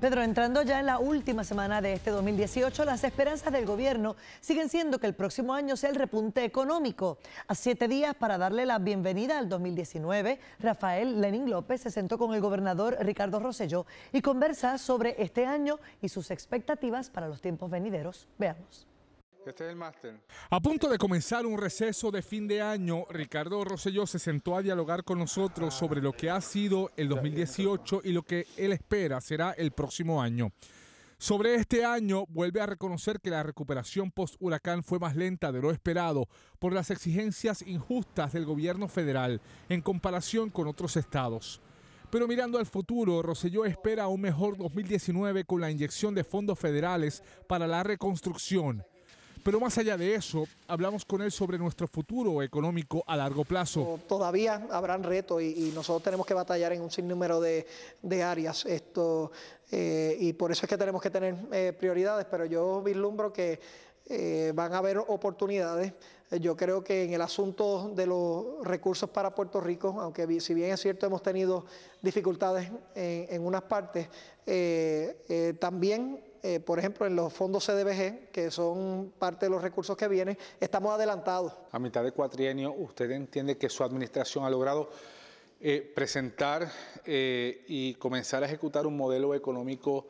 Pedro, entrando ya en la última semana de este 2018, las esperanzas del gobierno siguen siendo que el próximo año sea el repunte económico. A siete días para darle la bienvenida al 2019, Rafael Lenin López se sentó con el gobernador Ricardo Rosselló y conversa sobre este año y sus expectativas para los tiempos venideros. Veamos. Este el máster. A punto de comenzar un receso de fin de año, Ricardo Rosselló se sentó a dialogar con nosotros sobre lo que ha sido el 2018 y lo que él espera será el próximo año. Sobre este año, vuelve a reconocer que la recuperación post-huracán fue más lenta de lo esperado por las exigencias injustas del gobierno federal en comparación con otros estados. Pero mirando al futuro, Roselló espera un mejor 2019 con la inyección de fondos federales para la reconstrucción pero más allá de eso, hablamos con él sobre nuestro futuro económico a largo plazo. Todavía habrán retos y, nosotros tenemos que batallar en un sinnúmero de, áreas. Esto, eh, y por eso es que tenemos que tener eh, prioridades, pero yo vislumbro que eh, van a haber oportunidades. Yo creo que en el asunto de los recursos para Puerto Rico, aunque si bien es cierto hemos tenido dificultades en, en unas partes, también eh, por ejemplo, en los fondos CDBG, que son parte de los recursos que vienen, estamos adelantados. A mitad de cuatrienio, ¿usted entiende que su administración ha logrado eh, presentar eh, y comenzar a ejecutar un modelo económico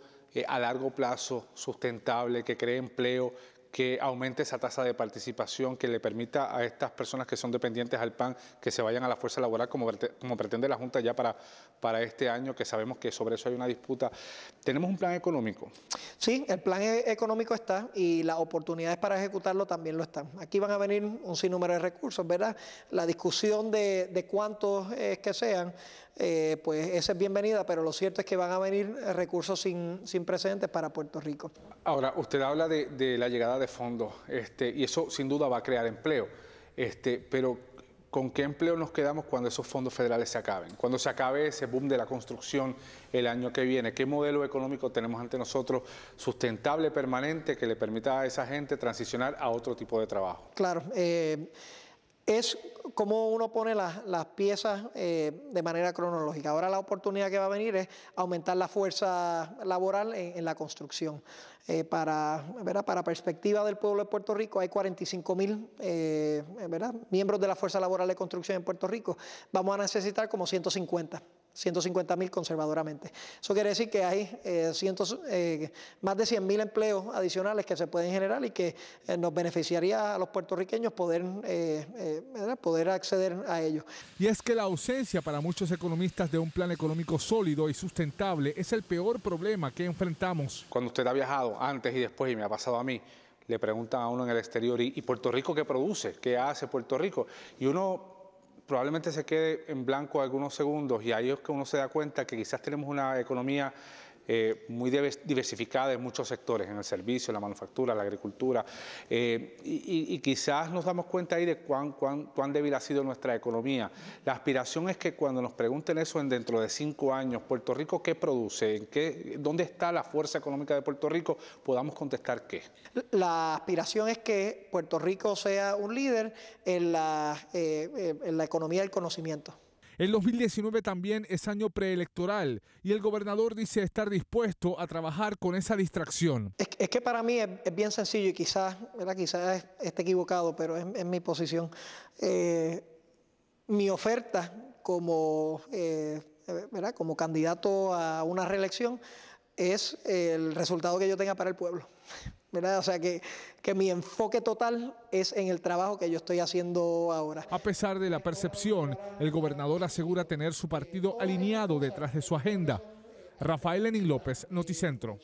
a largo plazo, sustentable, que cree empleo, que aumente esa tasa de participación, que le permita a estas personas que son dependientes al PAN que se vayan a la fuerza laboral como, como pretende la Junta ya para, para este año, que sabemos que sobre eso hay una disputa. ¿Tenemos un plan económico? Sí, el plan e-, económico está y las oportunidades para ejecutarlo también lo están. Aquí van a venir un sinnúmero de recursos, ¿verdad? La discusión de, cuántos es que sean, eh, pues esa es bienvenida, pero lo cierto es que van a venir recursos sin, sin precedentes para Puerto Rico. Ahora, usted habla de la llegada de fondos este, y eso sin duda va a crear empleo. Este, pero ¿con qué empleo nos quedamos cuando esos fondos federales se acaben? Cuando se acabe ese boom de la construcción el año que viene, ¿qué modelo económico tenemos ante nosotros sustentable, permanente, que le permita a esa gente transicionar a otro tipo de trabajo? Claro. Eh, es como uno pone las, piezas eh, de manera cronológica. Ahora la oportunidad que va a venir es aumentar la fuerza laboral en, la construcción. Eh, para, para perspectiva del pueblo de Puerto Rico hay 45 mil eh, miembros de la fuerza laboral de construcción en Puerto Rico. Vamos a necesitar como 150. 150 mil conservadoramente. Eso quiere decir que hay eh, cientos, eh, más de 100 mil empleos adicionales que se pueden generar y que eh, nos beneficiaría a los puertorriqueños poder, poder acceder a ellos. Y es que la ausencia para muchos economistas de un plan económico sólido y sustentable es el peor problema que enfrentamos. Cuando usted ha viajado antes y después y me ha pasado a mí, le preguntan a uno en el exterior, ¿y Puerto Rico qué produce? ¿Qué hace Puerto Rico? Y uno probablemente se quede en blanco algunos segundos y ahí es que uno se da cuenta que quizás tenemos una economía eh, muy diversificada en muchos sectores, en el servicio, la manufactura, la agricultura, eh, y, quizás nos damos cuenta ahí de cuán, cuán, débil ha sido nuestra economía. La aspiración es que cuando nos pregunten eso en dentro de cinco años, Puerto Rico, ¿qué produce? ¿En qué, produce dónde está la fuerza económica de Puerto Rico? Podamos contestar qué. La aspiración es que Puerto Rico sea un líder en la eh, economía del conocimiento. El 2019 también es año preelectoral y el gobernador dice estar dispuesto a trabajar con esa distracción. Es, que para mí es, bien sencillo y quizás, ¿verdad? quizás esté equivocado, pero es, mi posición. Eh, mi oferta como, eh, como candidato a una reelección es el resultado que yo tenga para el pueblo. O sea, que, que, mi enfoque total es en el trabajo que yo estoy haciendo ahora. A pesar de la percepción, el gobernador asegura tener su partido alineado detrás de su agenda. Rafael Lenin López, Noticentro.